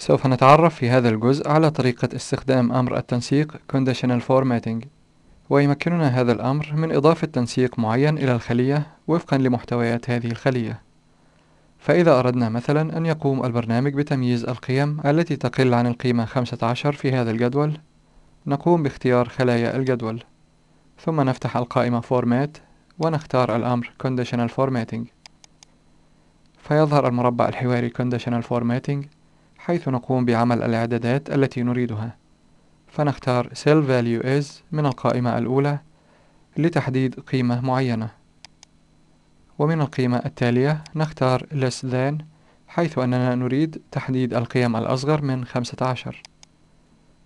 سوف نتعرف في هذا الجزء على طريقة استخدام أمر التنسيق Conditional Formatting ويمكننا هذا الأمر من إضافة تنسيق معين إلى الخلية وفقا لمحتويات هذه الخلية فإذا أردنا مثلا أن يقوم البرنامج بتمييز القيم التي تقل عن القيمة 15 في هذا الجدول نقوم باختيار خلايا الجدول ثم نفتح القائمة Format ونختار الأمر Conditional Formatting فيظهر المربع الحواري Conditional Formatting حيث نقوم بعمل الإعدادات التي نريدها فنختار Cell Value Is من القائمة الأولى لتحديد قيمة معينة ومن القيمة التالية نختار Less Than حيث أننا نريد تحديد القيم الأصغر من 15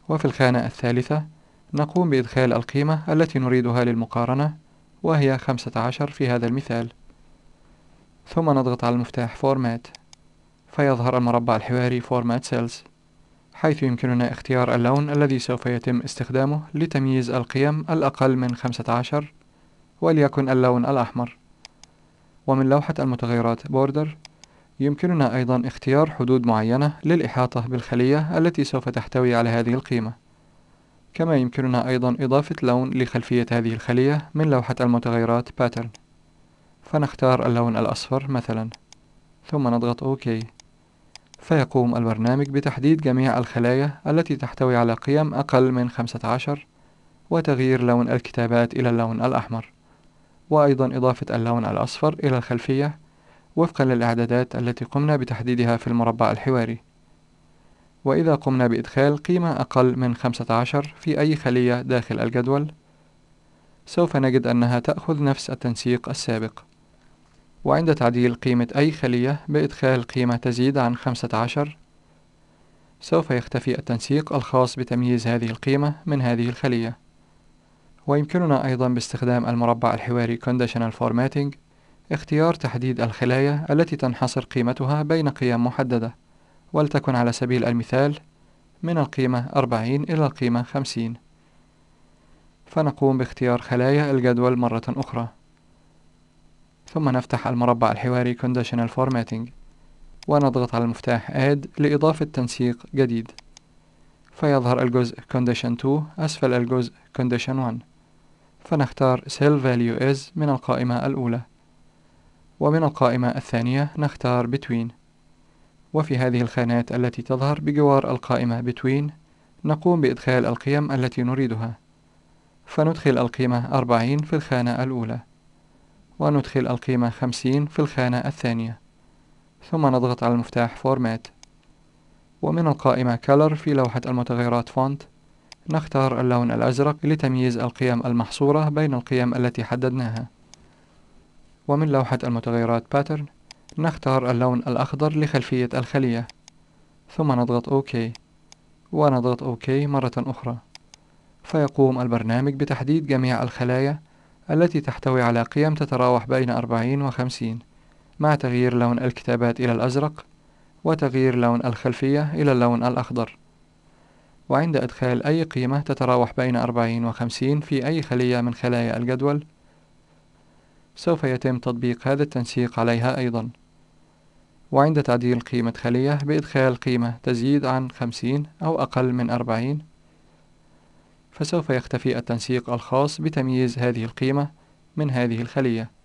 وفي الخانة الثالثة نقوم بإدخال القيمة التي نريدها للمقارنة وهي 15 في هذا المثال ثم نضغط على المفتاح فورمات فيظهر المربع الحواري Format Cells حيث يمكننا اختيار اللون الذي سوف يتم استخدامه لتمييز القيم الأقل من 15 وليكن اللون الأحمر ومن لوحة المتغيرات Border يمكننا أيضا اختيار حدود معينة للإحاطة بالخلية التي سوف تحتوي على هذه القيمة كما يمكننا أيضا إضافة لون لخلفية هذه الخلية من لوحة المتغيرات Pattern فنختار اللون الأصفر مثلا ثم نضغط OK فيقوم البرنامج بتحديد جميع الخلايا التي تحتوي على قيم أقل من 15 وتغيير لون الكتابات إلى اللون الأحمر وأيضا إضافة اللون الأصفر إلى الخلفية وفقا للإعدادات التي قمنا بتحديدها في المربع الحواري وإذا قمنا بإدخال قيمة أقل من 15 في أي خلية داخل الجدول سوف نجد أنها تأخذ نفس التنسيق السابق وعند تعديل قيمة أي خلية بإدخال قيمة تزيد عن 15 سوف يختفي التنسيق الخاص بتمييز هذه القيمة من هذه الخلية ويمكننا أيضا باستخدام المربع الحواري Conditional Formatting اختيار تحديد الخلايا التي تنحصر قيمتها بين قيم محددة ولتكن على سبيل المثال من القيمة 40 إلى القيمة 50 فنقوم باختيار خلايا الجدول مرة أخرى ثم نفتح المربع الحواري Conditional Formatting ونضغط على المفتاح Add لإضافة تنسيق جديد فيظهر الجزء Condition 2 أسفل الجزء Condition 1 فنختار Cell Value Is من القائمة الأولى ومن القائمة الثانية نختار Between وفي هذه الخانات التي تظهر بجوار القائمة Between نقوم بإدخال القيم التي نريدها فندخل القيمة 40 في الخانة الأولى وندخل القيمة 50 في الخانة الثانية ثم نضغط على المفتاح فورمات ومن القائمة Color في لوحة المتغيرات Font نختار اللون الأزرق لتمييز القيم المحصورة بين القيم التي حددناها ومن لوحة المتغيرات Pattern نختار اللون الأخضر لخلفية الخلية ثم نضغط OK ونضغط OK مرة أخرى فيقوم البرنامج بتحديد جميع الخلايا التي تحتوي على قيم تتراوح بين 40 و 50 مع تغيير لون الكتابات إلى الأزرق وتغيير لون الخلفية إلى اللون الأخضر وعند إدخال أي قيمة تتراوح بين 40 و 50 في أي خلية من خلايا الجدول سوف يتم تطبيق هذا التنسيق عليها أيضا وعند تعديل قيمة خلية بإدخال قيمة تزيد عن 50 أو أقل من 40 فسوف يختفي التنسيق الخاص بتمييز هذه القيمة من هذه الخلية